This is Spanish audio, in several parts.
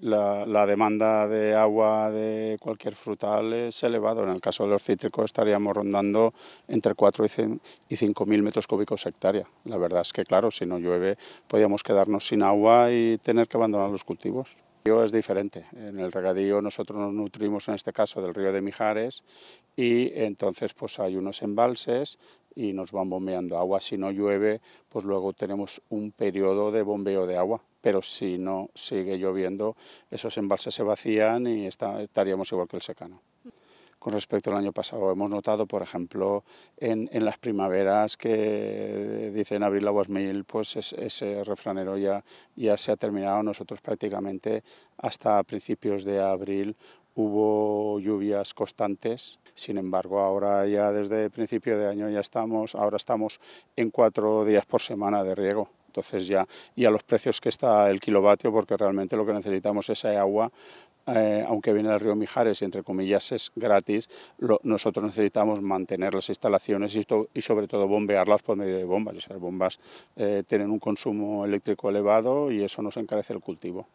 La, demanda de agua de cualquier frutal es elevado. En el caso de los cítricos estaríamos rondando entre 4 y mil metros cúbicos hectárea. La verdad es que, claro, si no llueve, podríamos quedarnos sin agua y tener que abandonar los cultivos El es diferente. En el regadío nosotros nos nutrimos en este caso del río de Mijares y entonces pues hay unos embalses y nos van bombeando agua. Si no llueve, pues luego tenemos un periodo de bombeo de agua, pero si no sigue lloviendo, esos embalses se vacían y estaríamos igual que el secano con respecto al año pasado. Hemos notado, por ejemplo, en, las primaveras que eh, dicen abril aguas mil, pues ese refranero ya, ya se ha terminado. Nosotros prácticamente hasta principios de abril hubo lluvias constantes, sin embargo ahora ya desde principio de año ya estamos, ahora estamos en cuatro días por semana de riego. Entonces ya, y a los precios que está el kilovatio, porque realmente lo que necesitamos es agua eh, aunque viene del río Mijares y entre comillas es gratis, nosotros necesitamos mantener las instalaciones y, y, sobre todo bombearlas por medio de bombas. Esas bombas eh, tienen un consumo eléctrico elevado y eso nos encarece el cultivo.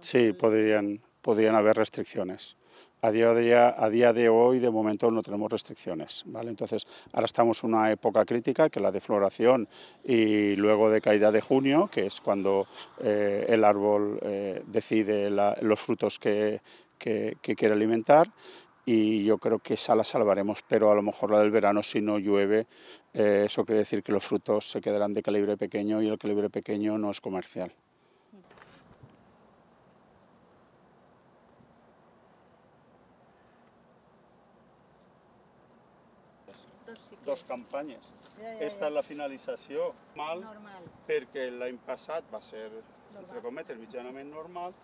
Sí, podrían, podrían haber restricciones. A día, de, a día de hoy, de momento, no tenemos restricciones. ¿vale? Entonces, ahora estamos en una época crítica, que es la de floración y luego de caída de junio, que es cuando eh, el árbol eh, decide los frutos que, quiere alimentar y yo creo que esa la salvaremos, pero a lo mejor la del verano si no llueve, eh, eso quiere decir que los frutos se quedarán de calibre pequeño y el calibre pequeño no es comercial. dos campanyes. Ja, ja, ja. Esta és la finalització mal, normal, perquè l'any passat va ser, entre cometes, mitjanament normal,